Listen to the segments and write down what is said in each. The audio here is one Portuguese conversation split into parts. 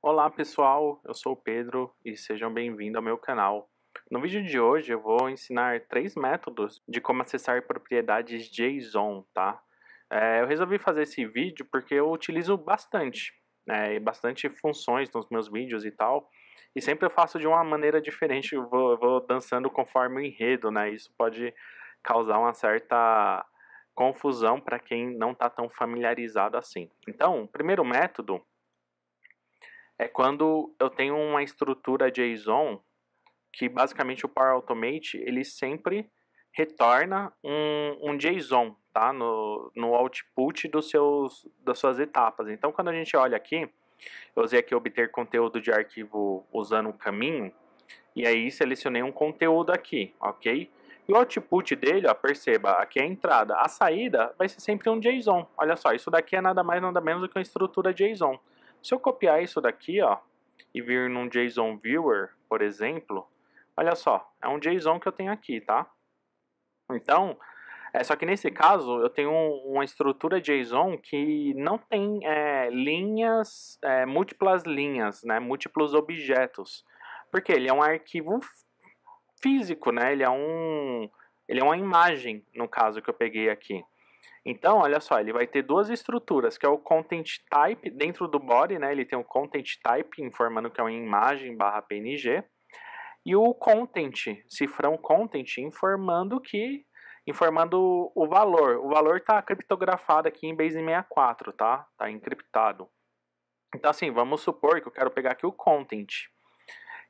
Olá pessoal, eu sou o Pedro e sejam bem-vindos ao meu canal. No vídeo de hoje eu vou ensinar três métodos de como acessar propriedades JSON, tá? É, eu resolvi fazer esse vídeo porque eu utilizo bastante, né, bastante funções nos meus vídeos e tal, e sempre eu faço de uma maneira diferente, eu vou, eu vou dançando conforme o enredo, né? Isso pode causar uma certa confusão para quem não está tão familiarizado assim. Então, o primeiro método é quando eu tenho uma estrutura JSON que basicamente o Power Automate ele sempre retorna um, um JSON tá? no, no output dos seus, das suas etapas. Então quando a gente olha aqui, eu usei aqui obter conteúdo de arquivo usando um caminho, e aí selecionei um conteúdo aqui, ok? E o output dele, ó, perceba, aqui é a entrada. A saída vai ser sempre um JSON. Olha só, isso daqui é nada mais nada menos do que uma estrutura JSON. Se eu copiar isso daqui, ó, e vir num JSON Viewer, por exemplo, olha só, é um JSON que eu tenho aqui, tá? Então, é, só que nesse caso eu tenho uma estrutura JSON que não tem é, linhas, é, múltiplas linhas, né, múltiplos objetos, porque ele é um arquivo físico, né? Ele é um, ele é uma imagem no caso que eu peguei aqui. Então, olha só, ele vai ter duas estruturas, que é o content type dentro do body, né? Ele tem o content type informando que é uma imagem barra PNG e o content, cifrão content informando que informando o valor. O valor está criptografado aqui em Base64, tá? Está encriptado. Então assim, vamos supor que eu quero pegar aqui o content.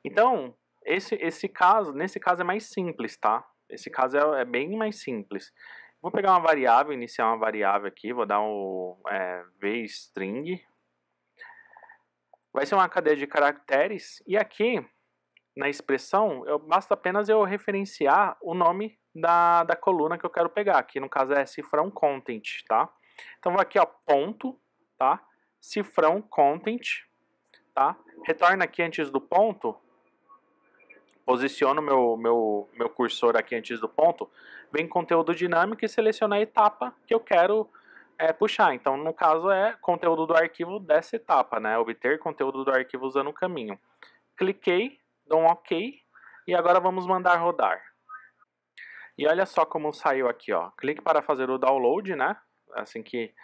Então, esse, esse caso, nesse caso é mais simples, tá? Esse caso é, é bem mais simples. Vou pegar uma variável, iniciar uma variável aqui, vou dar um é, vstring. Vai ser uma cadeia de caracteres e aqui na expressão eu, basta apenas eu referenciar o nome da, da coluna que eu quero pegar, que no caso é cifrão content, tá? Então vou aqui ó, ponto, tá? Cifrão content, tá? Retorna aqui antes do ponto posiciono meu, meu, meu cursor aqui antes do ponto, vem conteúdo dinâmico e seleciona a etapa que eu quero é, puxar. Então, no caso, é conteúdo do arquivo dessa etapa, né? Obter conteúdo do arquivo usando o caminho. Cliquei, dou um OK e agora vamos mandar rodar. E olha só como saiu aqui, ó. Clique para fazer o download, né? Assim que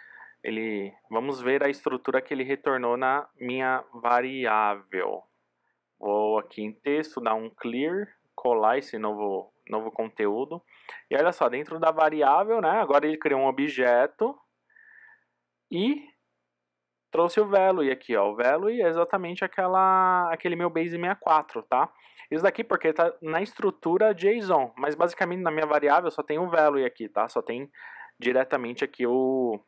ele... Vamos ver a estrutura que ele retornou na minha variável vou aqui em texto, dar um clear, colar esse novo, novo conteúdo. E olha só, dentro da variável, né, agora ele criou um objeto e trouxe o value aqui, ó. O value é exatamente aquela, aquele meu base 64, tá? Isso daqui porque tá na estrutura JSON, mas basicamente na minha variável só tem o value aqui, tá? Só tem diretamente aqui o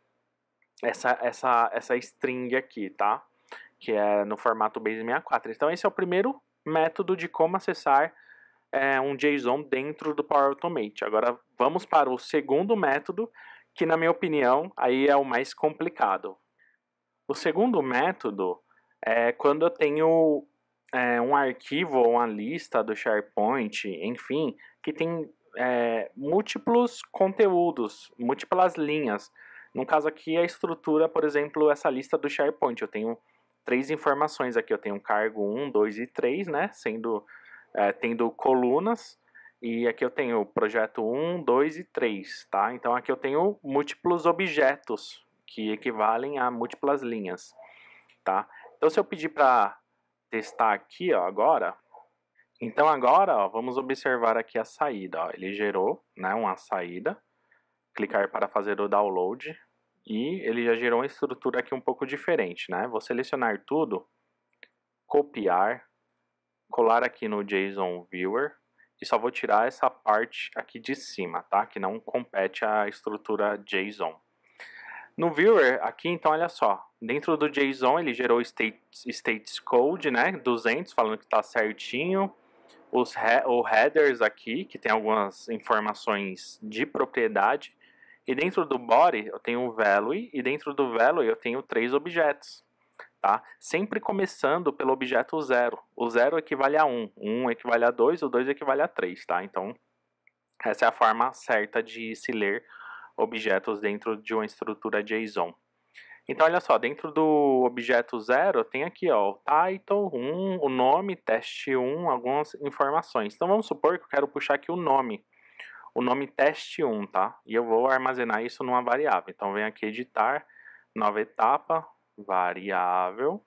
essa essa essa string aqui, tá? que é no formato Base 64. Então esse é o primeiro método de como acessar é, um JSON dentro do Power Automate. Agora vamos para o segundo método, que na minha opinião aí é o mais complicado. O segundo método é quando eu tenho é, um arquivo ou uma lista do SharePoint, enfim, que tem é, múltiplos conteúdos, múltiplas linhas. No caso aqui, a estrutura, por exemplo, essa lista do SharePoint. Eu tenho três informações aqui. Eu tenho um cargo 1, 2 e 3, né? Sendo, é, tendo colunas. E aqui eu tenho projeto 1, 2 e 3, tá? Então aqui eu tenho múltiplos objetos que equivalem a múltiplas linhas, tá? Então se eu pedir para testar aqui, ó, agora, então agora, ó, vamos observar aqui a saída, ó. Ele gerou, né, uma saída. Clicar para fazer o download, e ele já gerou uma estrutura aqui um pouco diferente, né? Vou selecionar tudo, copiar, colar aqui no JSON Viewer e só vou tirar essa parte aqui de cima, tá? Que não compete à estrutura JSON. No Viewer, aqui, então, olha só. Dentro do JSON, ele gerou state states code, né? 200, falando que está certinho. Os he o headers aqui, que tem algumas informações de propriedade. E dentro do body eu tenho o value e dentro do value eu tenho três objetos. Tá? Sempre começando pelo objeto zero. O zero equivale a 1, um, 1 um equivale a 2, o 2 equivale a 3, tá? Então, essa é a forma certa de se ler objetos dentro de uma estrutura JSON. Então, olha só, dentro do objeto zero, tem aqui ó, o title, um, o nome, teste 1, um, algumas informações. Então, vamos supor que eu quero puxar aqui o nome o nome teste1, tá? E eu vou armazenar isso numa variável. Então, venho aqui editar, nova etapa, variável,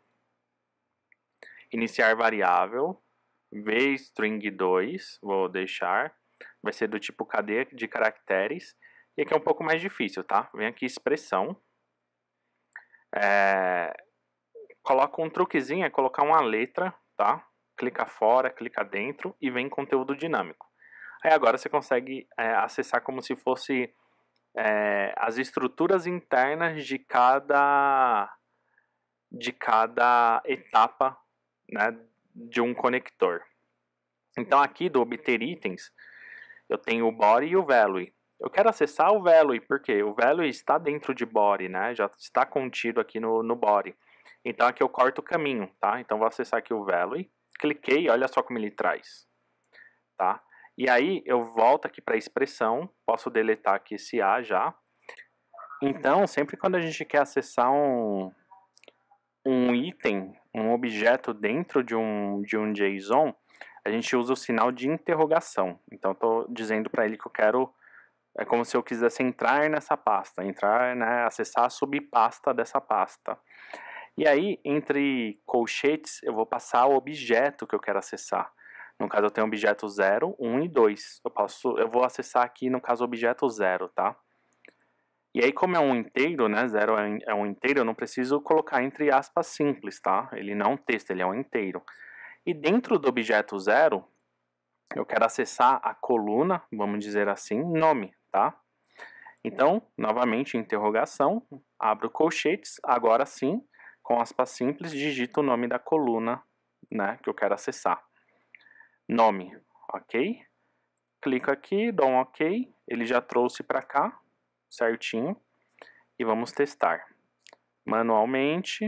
iniciar variável, vstring2, vou deixar, vai ser do tipo cadeia de caracteres, e aqui é um pouco mais difícil, tá? Vem aqui expressão, é... coloca um truquezinho, é colocar uma letra, tá? Clica fora, clica dentro e vem conteúdo dinâmico. Aí agora você consegue é, acessar como se fosse é, as estruturas internas de cada de cada etapa né, de um conector. Então aqui do obter itens, eu tenho o body e o value. Eu quero acessar o value porque o value está dentro de body, né? Já está contido aqui no, no body. Então aqui eu corto o caminho, tá? Então vou acessar aqui o value, cliquei, olha só como ele traz, tá? E aí eu volto aqui para a expressão, posso deletar aqui esse A já. Então, sempre quando a gente quer acessar um, um item, um objeto dentro de um, de um JSON, a gente usa o sinal de interrogação. Então, estou dizendo para ele que eu quero é como se eu quisesse entrar nessa pasta, entrar, né, acessar a subpasta dessa pasta. E aí, entre colchetes, eu vou passar o objeto que eu quero acessar. No caso, eu tenho objeto 0, 1 um e 2. Eu, posso, eu vou acessar aqui, no caso, objeto 0, tá? E aí, como é um inteiro, né, 0 é, é um inteiro, eu não preciso colocar entre aspas simples, tá? Ele não é um texto, ele é um inteiro. E dentro do objeto 0, eu quero acessar a coluna, vamos dizer assim, nome, tá? Então, novamente, interrogação, abro colchetes, agora sim, com aspas simples, digito o nome da coluna né, que eu quero acessar nome, ok? Clico aqui, dou um ok, ele já trouxe para cá, certinho. E vamos testar manualmente,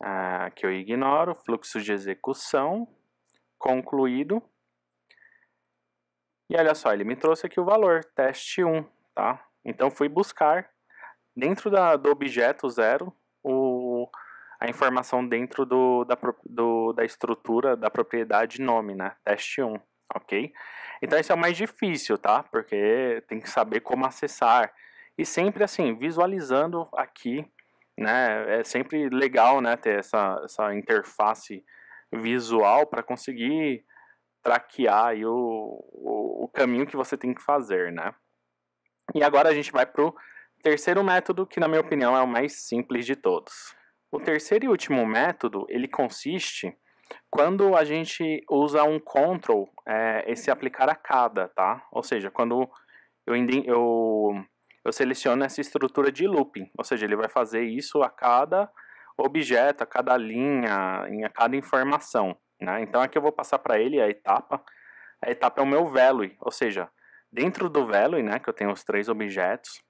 Aqui ah, eu ignoro, fluxo de execução, concluído. E olha só, ele me trouxe aqui o valor, teste 1, tá? Então fui buscar dentro da, do objeto zero, a informação dentro do, da, do, da estrutura da propriedade nome, né? Teste 1, ok? Então esse é o mais difícil, tá? Porque tem que saber como acessar. E sempre assim, visualizando aqui, né? É sempre legal, né? Ter essa, essa interface visual para conseguir traquear aí o, o, o caminho que você tem que fazer, né? E agora a gente vai para o terceiro método, que na minha opinião é o mais simples de todos. O terceiro e último método, ele consiste quando a gente usa um control, é, esse aplicar a cada, tá? Ou seja, quando eu, eu, eu seleciono essa estrutura de looping, ou seja, ele vai fazer isso a cada objeto, a cada linha, a cada informação, né? Então aqui eu vou passar para ele a etapa, a etapa é o meu value, ou seja, dentro do value, né, que eu tenho os três objetos,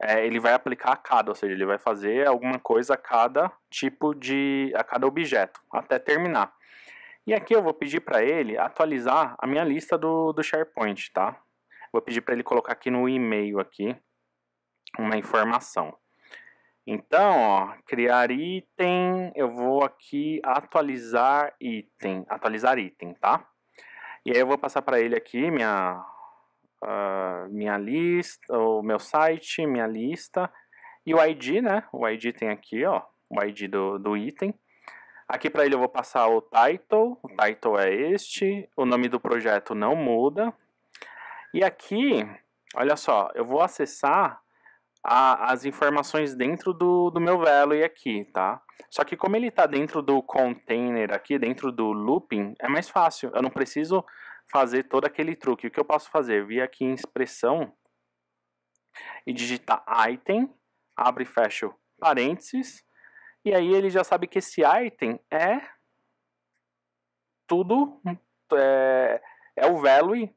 é, ele vai aplicar a cada, ou seja, ele vai fazer alguma coisa a cada tipo de, a cada objeto, até terminar. E aqui eu vou pedir para ele atualizar a minha lista do, do SharePoint, tá? Vou pedir para ele colocar aqui no e-mail aqui uma informação. Então, ó, criar item, eu vou aqui atualizar item, atualizar item, tá? E aí eu vou passar para ele aqui minha uh, minha lista, o meu site, minha lista e o ID, né? O ID tem aqui, ó, o ID do, do item. Aqui para ele eu vou passar o title, o title é este, o nome do projeto não muda. E aqui, olha só, eu vou acessar a, as informações dentro do, do meu Velo aqui, tá? Só que como ele está dentro do container aqui, dentro do looping, é mais fácil. Eu não preciso fazer todo aquele truque. O que eu posso fazer? Vir aqui em expressão e digitar item, abre e fecha parênteses, e aí ele já sabe que esse item é tudo, é, é o value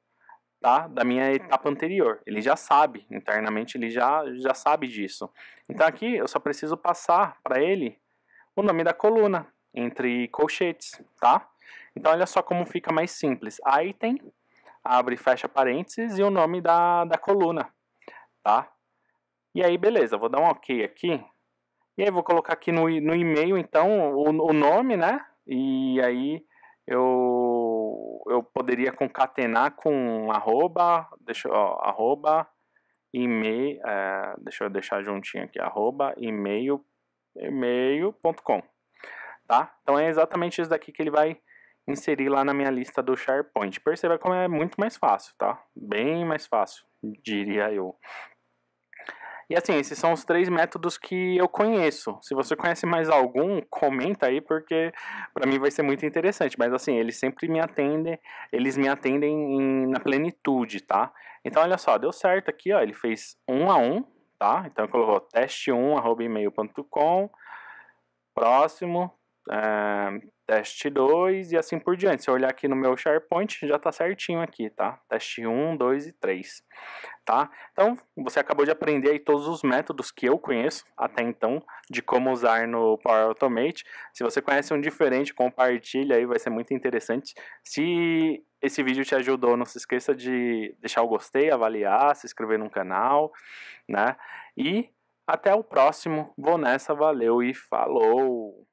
tá, da minha etapa anterior. Ele já sabe, internamente ele já, já sabe disso. Então aqui eu só preciso passar para ele o nome da coluna entre colchetes, tá? Então, olha só como fica mais simples. Item, abre e fecha parênteses, e o nome da, da coluna, tá? E aí, beleza, vou dar um OK aqui. E aí, vou colocar aqui no, no e-mail, então, o, o nome, né? E aí, eu, eu poderia concatenar com arroba, deixa, ó, arroba, e-mail, é, deixa eu deixar juntinho aqui, arroba, e-mail, e-mail.com, tá? Então, é exatamente isso daqui que ele vai inserir lá na minha lista do SharePoint. Perceba como é muito mais fácil, tá? Bem mais fácil, diria eu. E assim, esses são os três métodos que eu conheço. Se você conhece mais algum, comenta aí porque para mim vai ser muito interessante. Mas assim, eles sempre me atendem, eles me atendem em, na plenitude, tá? Então olha só, deu certo aqui, ó. Ele fez um a um, tá? Então colocou teste1@email.com, próximo, é, teste 2 e assim por diante. Se eu olhar aqui no meu SharePoint, já está certinho aqui, tá? Teste 1, 2 e 3, tá? Então, você acabou de aprender aí todos os métodos que eu conheço até então de como usar no Power Automate. Se você conhece um diferente, compartilha aí, vai ser muito interessante. Se esse vídeo te ajudou, não se esqueça de deixar o gostei, avaliar, se inscrever no canal, né? E até o próximo. Vou nessa, valeu e falou!